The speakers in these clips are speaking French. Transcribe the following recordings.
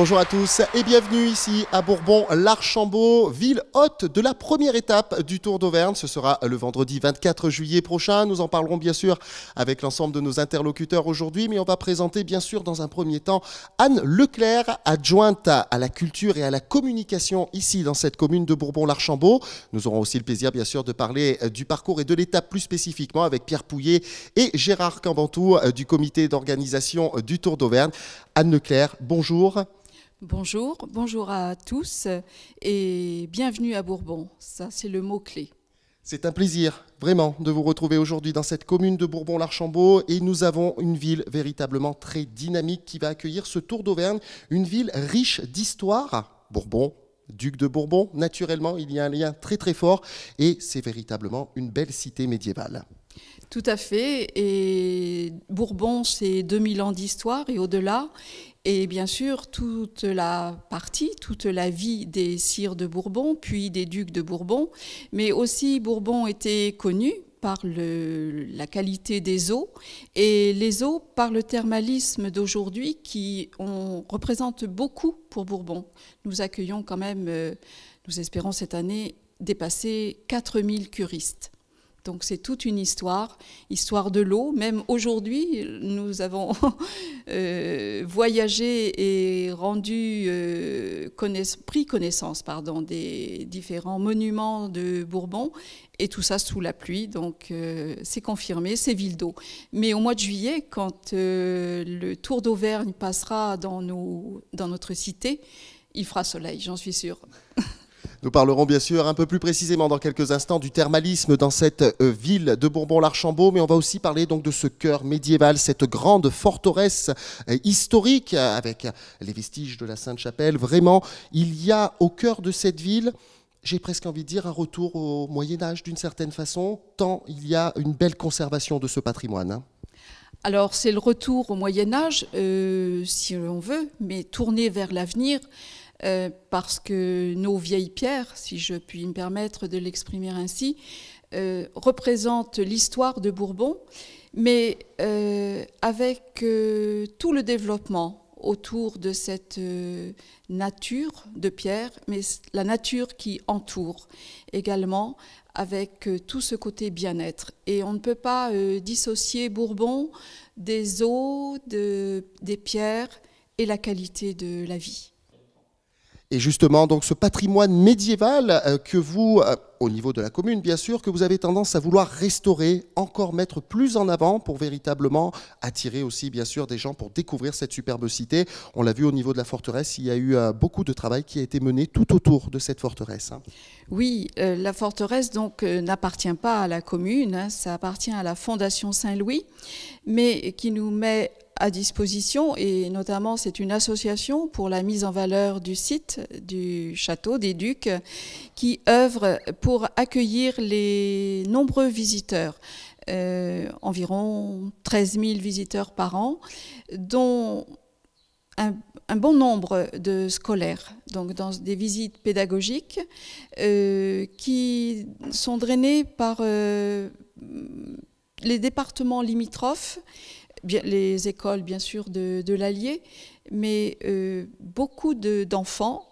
Bonjour à tous et bienvenue ici à Bourbon-l'Archambault, ville hôte de la première étape du Tour d'Auvergne. Ce sera le vendredi 24 juillet prochain. Nous en parlerons bien sûr avec l'ensemble de nos interlocuteurs aujourd'hui, mais on va présenter bien sûr dans un premier temps Anne Leclerc, adjointe à la culture et à la communication ici dans cette commune de Bourbon-l'Archambault. Nous aurons aussi le plaisir bien sûr de parler euh, du parcours et de l'étape plus spécifiquement avec Pierre Pouillet et Gérard Cambantou euh, du comité d'organisation euh, du Tour d'Auvergne. Anne Leclerc, bonjour. Bonjour, bonjour à tous et bienvenue à Bourbon. Ça, c'est le mot-clé. C'est un plaisir, vraiment, de vous retrouver aujourd'hui dans cette commune de Bourbon-l'Archambault. Et nous avons une ville véritablement très dynamique qui va accueillir ce Tour d'Auvergne, une ville riche d'histoire. Bourbon, duc de Bourbon, naturellement, il y a un lien très très fort. Et c'est véritablement une belle cité médiévale. Tout à fait. Et Bourbon, c'est 2000 ans d'histoire et au-delà. Et bien sûr, toute la partie, toute la vie des sires de Bourbon, puis des ducs de Bourbon. Mais aussi, Bourbon était connu par la qualité des eaux et les eaux par le thermalisme d'aujourd'hui qui on représente beaucoup pour Bourbon. Nous accueillons quand même, euh, nous espérons cette année dépasser 4000 curistes. Donc c'est toute une histoire, histoire de l'eau. Même aujourd'hui, nous avons euh, voyagé et rendu euh, pris connaissance pardon, des différents monuments de Bourbon et tout ça sous la pluie. Donc euh, c'est confirmé, c'est ville d'eau. Mais au mois de juillet, quand le Tour d'Auvergne passera dans, nos, dans notre cité, il fera soleil, j'en suis sûre. Nous parlerons bien sûr un peu plus précisément dans quelques instants du thermalisme dans cette euh, ville de Bourbon-l'Archambault, mais on va aussi parler donc de ce cœur médiéval, cette grande forteresse euh, historique euh, avec les vestiges de la Sainte-Chapelle. Vraiment, il y a au cœur de cette ville j'ai presque envie de dire un retour au Moyen Âge d'une certaine façon, tant il y a une belle conservation de ce patrimoine. Hein. Alors c'est le retour au Moyen Âge, si l'on veut, mais tourné vers l'avenir. Euh, parce que nos vieilles pierres, si je puis me permettre de l'exprimer ainsi, euh, représentent l'histoire de Bourbon, mais euh, avec tout le développement autour de cette nature de pierre, mais la nature qui entoure également avec tout ce côté bien-être. Et on ne peut pas dissocier Bourbon des eaux, des pierres et la qualité de la vie. Et justement, donc ce patrimoine médiéval euh, que vous, euh, au niveau de la commune bien sûr, que vous avez tendance à vouloir restaurer, encore mettre plus en avant pour véritablement attirer aussi bien sûr des gens pour découvrir cette superbe cité. On l'a vu au niveau de la forteresse, il y a eu euh, beaucoup de travail qui a été mené tout autour de cette forteresse. Hein. Oui, la forteresse donc n'appartient pas à la commune, hein, ça appartient à la Fondation Saint-Louis, mais qui nous met à disposition et notamment c'est une association pour la mise en valeur du site du château des Ducs qui œuvre pour accueillir les nombreux visiteurs. Euh, environ 13 000 visiteurs par an, dont un, bon nombre de scolaires, donc dans des visites pédagogiques euh, qui sont drainées par euh, les départements limitrophes les écoles bien sûr de, l'Allier, mais euh, beaucoup d'enfants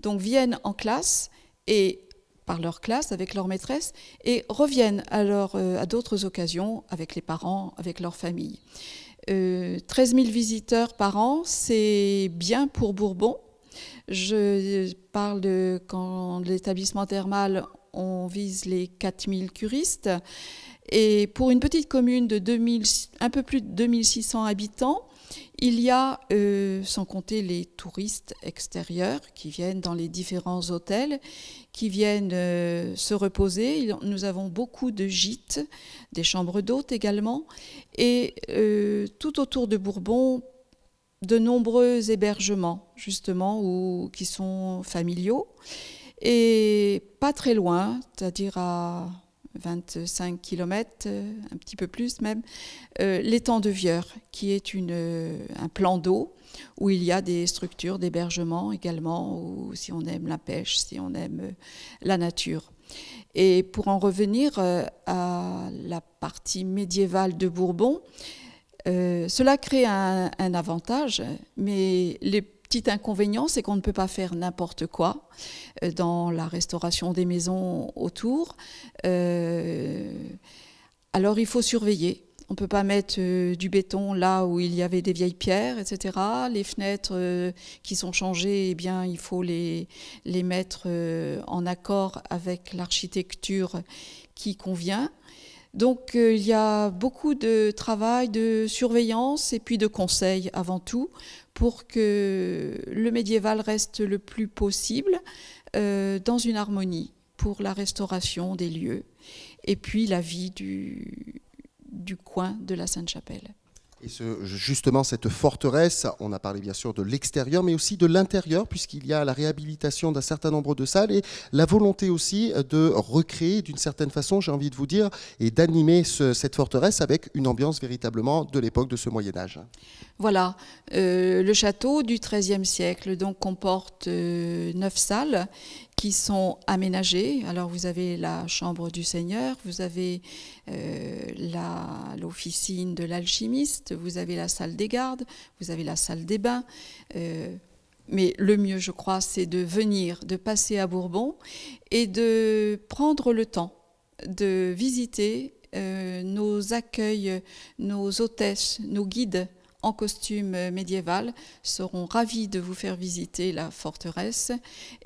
donc viennent en classe et par leur classe avec leur maîtresse et reviennent alors euh, à d'autres occasions avec les parents, avec leur famille. Euh, 13 000 visiteurs par an, c'est bien pour Bourbon. Je parle de quand l'établissement thermal, on vise les 4000 curistes. Et pour une petite commune de 2000, un peu plus de 2600 habitants, il y a, euh, sans compter les touristes extérieurs qui viennent dans les différents hôtels, qui viennent euh, se reposer. Nous avons beaucoup de gîtes, des chambres d'hôtes également. Et euh, tout autour de Bourbon, de nombreux hébergements, justement, ou, qui sont familiaux. Et pas très loin, c'est-à-dire à 25 km, un petit peu plus même, euh, l'étang de Vieur, qui est une, euh, un plan d'eau où il y a des structures d'hébergement également, ou si on aime la pêche, si on aime euh, la nature. Et pour en revenir à la partie médiévale de Bourbon, cela crée un, un, avantage, mais les Petit inconvénient, c'est qu'on ne peut pas faire n'importe quoi euh, dans la restauration des maisons autour. Euh, alors il faut surveiller. On ne peut pas mettre euh, du béton là où il y avait des vieilles pierres, etc. Les fenêtres qui sont changées, eh bien, il faut les, les mettre en accord avec l'architecture qui convient. Donc euh, il y a beaucoup de travail de surveillance et puis de conseils avant tout pour que le médiéval reste le plus possible euh, dans une harmonie pour la restauration des lieux et puis la vie du coin de la Sainte-Chapelle. Et justement, cette forteresse, on a parlé bien sûr de l'extérieur, mais aussi de l'intérieur, puisqu'il y a la réhabilitation d'un certain nombre de salles et la volonté aussi de recréer d'une certaine façon, j'ai envie de vous dire, et d'animer cette forteresse avec une ambiance véritablement de l'époque de ce Moyen Âge. Voilà, euh, le château du XIIIe siècle donc comporte euh, neuf salles qui sont aménagés. Alors vous avez la chambre du Seigneur, vous avez euh, l'officine de l'alchimiste, vous avez la salle des gardes, vous avez la salle des bains. Euh, mais le mieux, je crois, c'est de venir, de passer à Bourbon et de prendre le temps de visiter euh, nos accueils, nos hôtesses, nos guides, en costume médiéval seront ravis de vous faire visiter la forteresse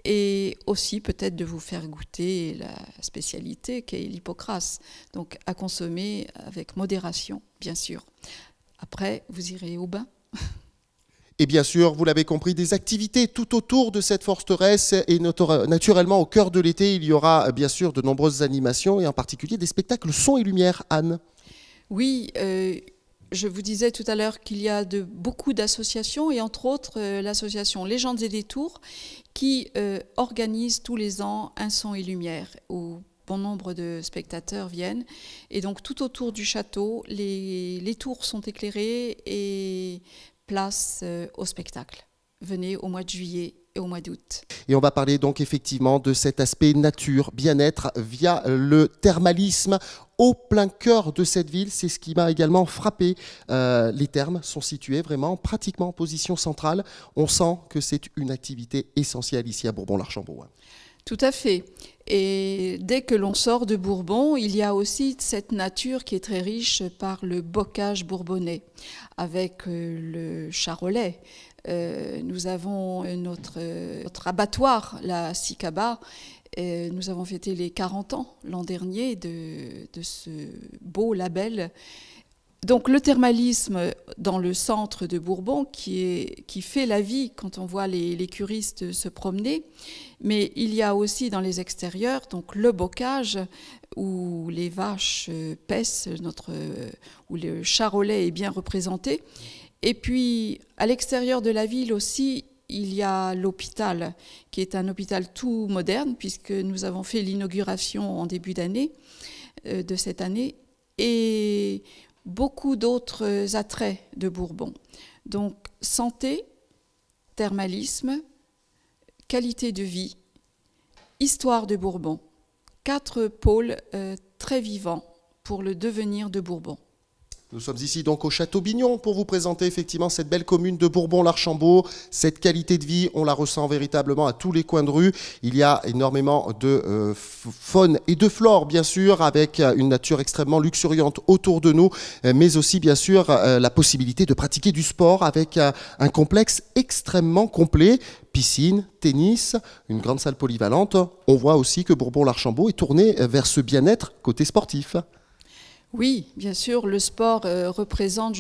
et aussi peut-être de vous faire goûter la spécialité qu'est l'hypocrase. Donc à consommer avec modération, bien sûr. Après, vous irez au bain. Et bien sûr, vous l'avez compris, des activités tout autour de cette forteresse et naturellement au cœur de l'été, il y aura bien sûr de nombreuses animations et en particulier des spectacles son et lumière, Anne. Oui, euh, je vous disais tout à l'heure qu'il y a de, beaucoup d'associations, et entre autres euh, l'association Légendes et Détours, qui euh, organise tous les ans un son et lumière, où bon nombre de spectateurs viennent. Et donc tout autour du château, les, tours sont éclairées et place euh, au spectacle. Venez au mois de juillet et au mois d'août. Et on va parler donc effectivement de cet aspect nature, bien-être via le thermalisme au plein cœur de cette ville. C'est ce qui m'a également frappé. Euh, les thermes sont situés vraiment pratiquement en position centrale. On sent que c'est une activité essentielle ici à Bourbon-l'Archambault. Hein. Tout à fait. Et dès que l'on sort de Bourbon, il y a aussi cette nature qui est très riche par le bocage bourbonnais, avec euh, le charolais. Euh, nous avons notre, notre abattoir, la Sicaba, euh, nous avons fêté les 40 ans l'an dernier de, ce beau label. Donc le thermalisme dans le centre de Bourbon qui, est, qui fait la vie quand on voit les, curistes se promener, mais il y a aussi dans les extérieurs donc le bocage où les vaches paissent, notre, où le charolais est bien représenté. Et puis à l'extérieur de la ville aussi, il y a l'hôpital, qui est un hôpital tout moderne, puisque nous avons fait l'inauguration en début d'année, euh, de cette année, et beaucoup d'autres attraits de Bourbon. Donc santé, thermalisme, qualité de vie, histoire de Bourbon. Quatre pôles euh, très vivants pour le devenir de Bourbon. Nous sommes ici donc au Château Bignon pour vous présenter effectivement cette belle commune de Bourbon-l'Archambault. Cette qualité de vie, on la ressent véritablement à tous les coins de rue. Il y a énormément de euh, faune et de flore, bien sûr, avec euh, une nature extrêmement luxuriante autour de nous, euh, mais aussi, bien sûr, la possibilité de pratiquer du sport avec un complexe extrêmement complet piscine, tennis, une grande salle polyvalente. On voit aussi que Bourbon-l'Archambault est tourné vers ce bien-être côté sportif. Oui, bien sûr, le sport euh, représente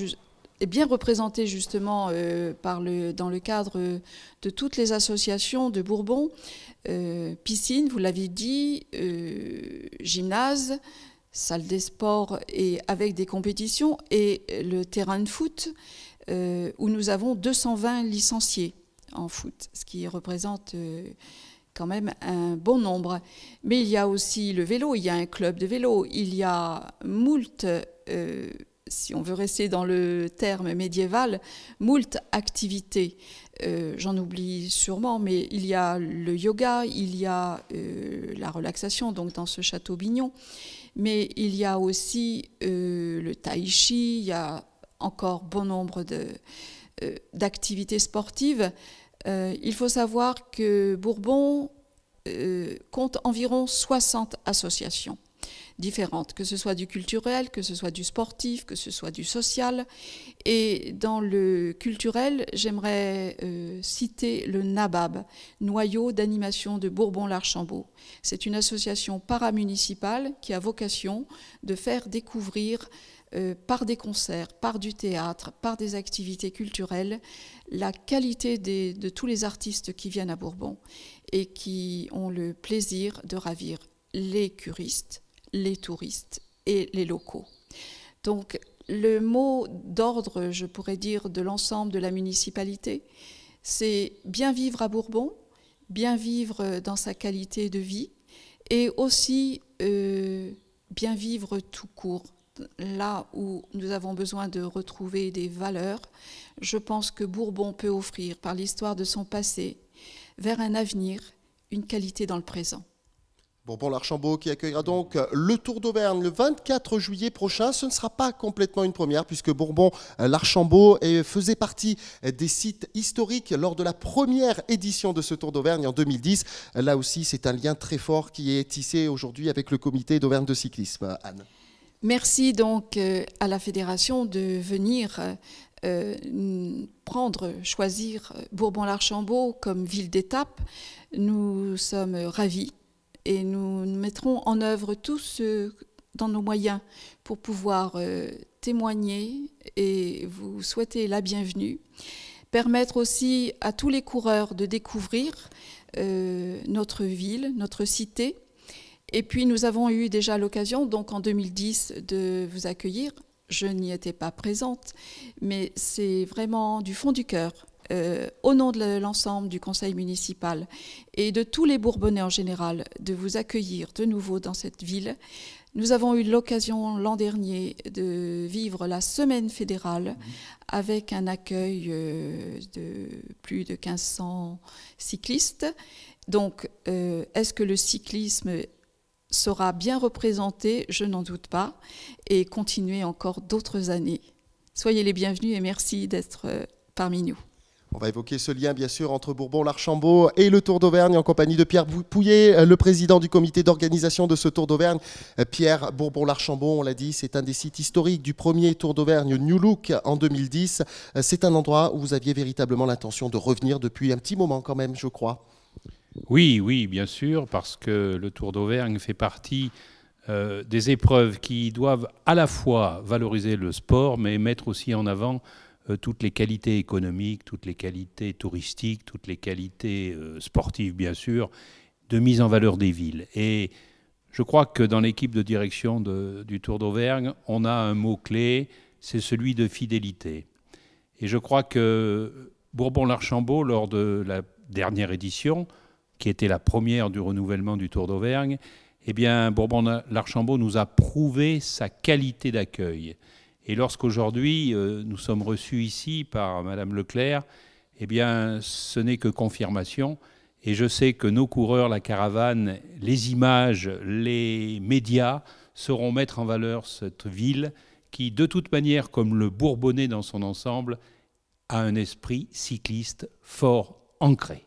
est bien représenté justement euh, par le, dans le cadre de toutes les associations de Bourbon, euh, piscine, vous l'avez dit, gymnase, salle des sports et avec des compétitions et le terrain de foot où nous avons 220 licenciés en foot, ce qui représente quand même un bon nombre. Mais il y a aussi le vélo, il y a un club de vélo, il y a moult, euh, si on veut rester dans le terme médiéval, moult activités. Euh, j'en oublie sûrement, mais il y a le yoga, il y a euh, la relaxation, donc dans ce château Bignon. Mais il y a aussi le tai chi, il y a encore bon nombre d'activités sportives. Euh, il faut savoir que Bourbon euh, compte environ 60 associations différentes, que ce soit du culturel, que ce soit du sportif, que ce soit du social. Et dans le culturel, j'aimerais euh, citer le NABAB, Noyau d'animation de Bourbon-l'Archambault. C'est une association paramunicipale qui a vocation de faire découvrir euh, par des concerts, par du théâtre, par des activités culturelles, la qualité de tous les artistes qui viennent à Bourbon et qui ont le plaisir de ravir les curistes, les touristes et les locaux. Donc le mot d'ordre, je pourrais dire, de l'ensemble de la municipalité, c'est bien vivre à Bourbon, bien vivre dans sa qualité de vie et aussi euh, bien vivre tout court là où nous avons besoin de retrouver des valeurs, je pense que Bourbon peut offrir, par l'histoire de son passé, vers un avenir, une qualité dans le présent. Bourbon-l'Archambault qui accueillera donc le Tour d'Auvergne le 24 juillet prochain. Ce ne sera pas complètement une première puisque Bourbon-l'Archambault faisait partie des sites historiques lors de la première édition de ce Tour d'Auvergne en 2010. Là aussi, c'est un lien très fort qui est tissé aujourd'hui avec le comité d'Auvergne de cyclisme. Anne. Merci donc euh, à la Fédération de venir euh, euh, prendre, choisir Bourbon-l'Archambault comme ville d'étape. Nous sommes ravis et nous mettrons en œuvre tout ce dans nos moyens pour pouvoir témoigner et vous souhaiter la bienvenue. Permettre aussi à tous les coureurs de découvrir notre ville, notre cité, et puis nous avons eu déjà l'occasion, donc en 2010, de vous accueillir. Je n'y étais pas présente, mais c'est vraiment du fond du cœur, euh, au nom de l'ensemble du conseil municipal et de tous les Bourbonnais en général, de vous accueillir de nouveau dans cette ville. Nous avons eu l'occasion l'an dernier de vivre la semaine fédérale avec un accueil euh, de plus de 1500 cyclistes. Donc, euh, est-ce que le cyclisme sera bien représenté, je n'en doute pas, et continuer encore d'autres années. Soyez les bienvenus et merci d'être euh, parmi nous. On va évoquer ce lien, bien sûr, entre Bourbon-Larchambault et le Tour d'Auvergne en compagnie de Pierre Pouillet, euh, le président du comité d'organisation de ce Tour d'Auvergne. Euh, Pierre Bourbon-Larchambault, on l'a dit, c'est un des sites historiques du premier Tour d'Auvergne New Look en 2010. C'est un endroit où vous aviez véritablement l'intention de revenir depuis un petit moment quand même, je crois. Oui, oui, bien sûr, parce que le Tour d'Auvergne fait partie euh, des épreuves qui doivent à la fois valoriser le sport, mais mettre aussi en avant euh, toutes les qualités économiques, toutes les qualités touristiques, toutes les qualités euh, sportives, bien sûr, de mise en valeur des villes. Et je crois que dans l'équipe de direction du Tour d'Auvergne, on a un mot-clé, c'est celui de fidélité. Et je crois que Bourbon-Larchambault, lors de la dernière édition, qui était la première du renouvellement du Tour d'Auvergne, eh bien, Bourbon-l'Archambault nous a prouvé sa qualité d'accueil. Et lorsqu'aujourd'hui euh, nous sommes reçus ici par Madame Leclerc, eh bien, ce n'est que confirmation. Et je sais que nos coureurs, la caravane, les images, les médias sauront mettre en valeur cette ville qui, de toute manière, comme le Bourbonnais dans son ensemble, a un esprit cycliste fort ancré.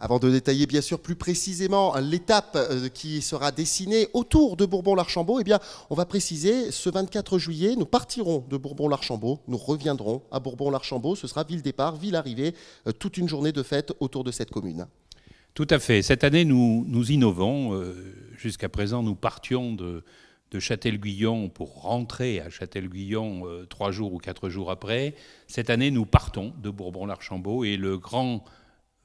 Avant de détailler bien sûr plus précisément l'étape euh, qui sera dessinée autour de Bourbon-l'Archambault, eh bien, on va préciser ce 24 juillet, nous partirons de Bourbon-l'Archambault, nous reviendrons à Bourbon-l'Archambault, ce sera ville départ, ville arrivée, euh, toute une journée de fête autour de cette commune. Tout à fait. Cette année, nous, innovons. Euh, jusqu'à présent, nous partions de, de Châtel-Guyon pour rentrer à Châtel-Guyon trois jours ou quatre jours après. Cette année, nous partons de Bourbon-l'Archambault et le grand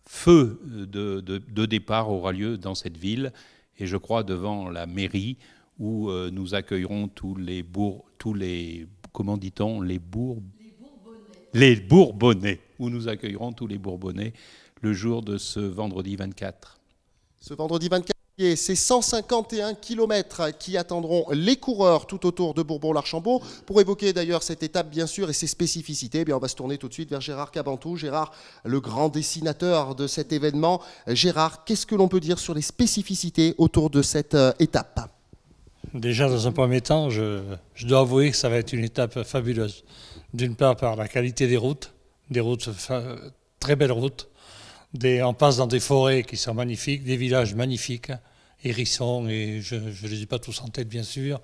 feu de, départ aura lieu dans cette ville, et je crois devant la mairie où euh, nous accueillerons tous les bour tous les, comment dit-on, les bourbons les Bourbonnais. les Bourbonnais, où nous accueillerons tous les Bourbonnais le jour de ce vendredi 24. Ce vendredi 24. Et 151 km qui attendront les coureurs tout autour de Bourbon-l'Archambault. Pour évoquer d'ailleurs cette étape, bien sûr, et ses spécificités, eh bien, on va se tourner tout de suite vers Gérard Cabantou. Gérard, le grand dessinateur de cet événement. Gérard, qu'est-ce que l'on peut dire sur les spécificités autour de cette euh, étape Déjà, dans un premier temps, je, je dois avouer que ça va être une étape fabuleuse. D'une part, par la qualité des routes, des routes, euh, très belles routes on passe dans des forêts qui sont magnifiques, des villages magnifiques, hérissons, et je ne les ai pas tous en tête bien sûr,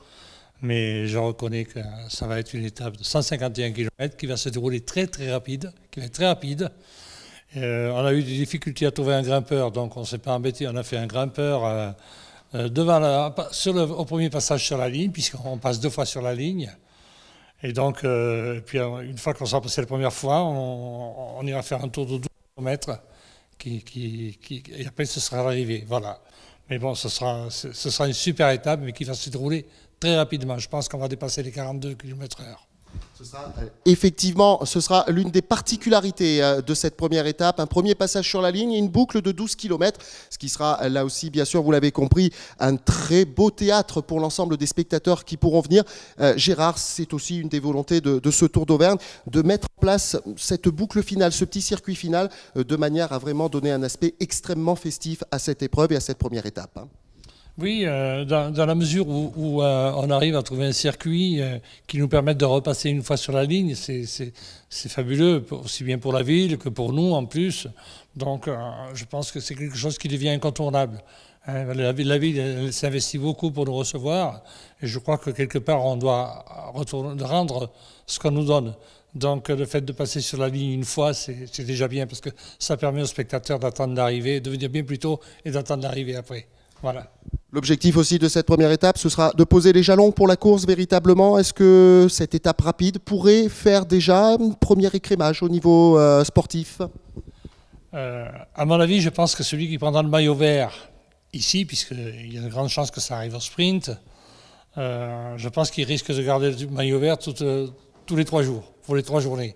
mais je reconnais que ça va être une étape de 151 km qui va se dérouler très très rapide, qui va être très rapide. Euh, on a eu des difficultés à trouver un grimpeur, donc on ne s'est pas embêté, on a fait un grimpeur euh, euh, devant le, au premier passage sur la ligne, puisqu'on passe deux fois sur la ligne. Et donc, puis une fois qu'on sera passé la première fois, on, on ira faire un tour de 12 km qui, qui, qui, et après ce sera arrivé, Voilà. Mais bon, ce sera, ce sera une super étape, mais qui va se dérouler très rapidement. Je pense qu'on va dépasser les 42 km/h. Euh, effectivement, ce sera l'une des particularités euh, de cette première étape. Un premier passage sur la ligne une boucle de 12 km, ce qui sera euh, là aussi, bien sûr, vous l'avez compris, un très beau théâtre pour l'ensemble des spectateurs qui pourront venir. Gérard, c'est aussi une des volontés de, de ce Tour d'Auvergne, de mettre en place cette boucle finale, ce petit circuit final, de manière à vraiment donner un aspect extrêmement festif à cette épreuve et à cette première étape. Hein. Oui, euh, dans, la mesure où, euh, on arrive à trouver un circuit euh, qui nous permette de repasser une fois sur la ligne, c'est fabuleux, aussi bien pour la ville que pour nous en plus. Donc je pense que c'est quelque chose qui devient incontournable. Hein, la, ville s'investit beaucoup pour nous recevoir et je crois que quelque part on doit rendre ce qu'on nous donne. Donc le fait de passer sur la ligne une fois, c'est déjà bien parce que ça permet aux spectateurs d'attendre d'arriver, de venir bien plus tôt et d'attendre l'arrivée après. Voilà. L'objectif aussi de cette première étape, ce sera de poser les jalons pour la course véritablement. Est-ce que cette étape rapide pourrait faire déjà un premier écrémage au niveau euh, sportif euh, À mon avis, je pense que celui qui prendra le maillot vert ici, puisqu'il y a de grandes chances que ça arrive au sprint, euh, je pense qu'il risque de garder le maillot vert tous les trois jours, pour les trois journées.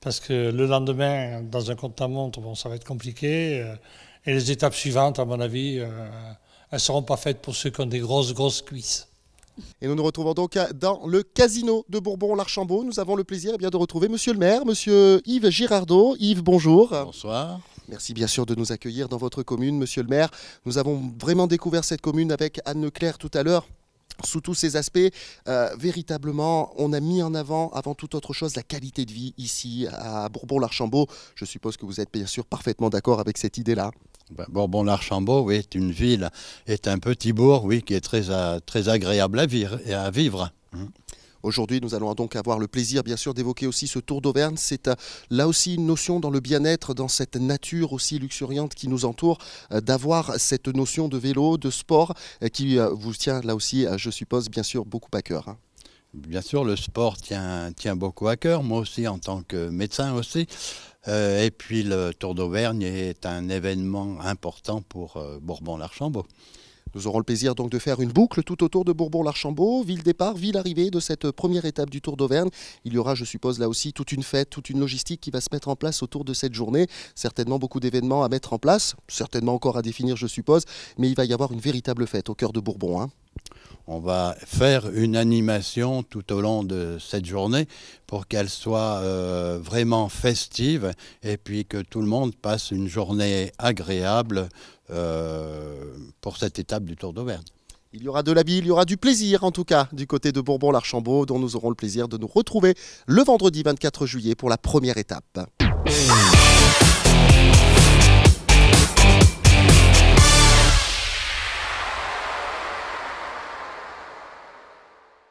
Parce que le lendemain, dans un compte à montre, bon, ça va être compliqué. et les étapes suivantes, à mon avis elles ne seront pas faites pour ceux qui ont des grosses, grosses cuisses. Et nous nous retrouvons donc dans le casino de Bourbon-Larchambault. Nous avons le plaisir eh bien, de retrouver monsieur le maire, monsieur Yves Girardeau. Yves, bonjour. Bonsoir. Merci bien sûr de nous accueillir dans votre commune, monsieur le maire. Nous avons vraiment découvert cette commune avec Anne-Claire tout à l'heure sous tous ses aspects, euh, véritablement, on a mis en avant, avant toute autre chose, la qualité de vie ici à Bourbon-Larchambault. Je suppose que vous êtes bien sûr parfaitement d'accord avec cette idée-là. Ben, Bourbon-l'Archambault, oui, est une ville, est un petit bourg, oui, qui est très, euh, très agréable à, vivre. Et à vivre. Mmh. Aujourd'hui, nous allons donc avoir le plaisir, bien sûr, d'évoquer aussi ce Tour d'Auvergne. C'est euh, là aussi une notion dans le bien-être, dans cette nature aussi luxuriante qui nous entoure, euh, d'avoir cette notion de vélo, de sport, qui vous tient là aussi, je suppose, bien sûr, beaucoup à cœur. Hein. Bien sûr, le sport tient, tient beaucoup à cœur. Moi aussi, en tant que médecin aussi, euh, et puis le Tour d'Auvergne est un événement important pour euh, Bourbon-l'Archambault. Nous aurons le plaisir donc de faire une boucle tout autour de Bourbon-l'Archambault, ville départ, ville arrivée de cette première étape du Tour d'Auvergne. Il y aura, je suppose, là aussi toute une fête, toute une logistique qui va se mettre en place autour de cette journée. Certainement beaucoup d'événements à mettre en place, certainement encore à définir, je suppose, mais il va y avoir une véritable fête au cœur de Bourbon. Hein on va faire une animation tout au long de cette journée pour qu'elle soit euh, vraiment festive et puis que tout le monde passe une journée agréable euh, pour cette étape du Tour d'Auvergne. Il y aura de la vie, il y aura du plaisir en tout cas du côté de Bourbon-l'Archambault dont nous aurons le plaisir de nous retrouver le vendredi 24 juillet pour la première étape.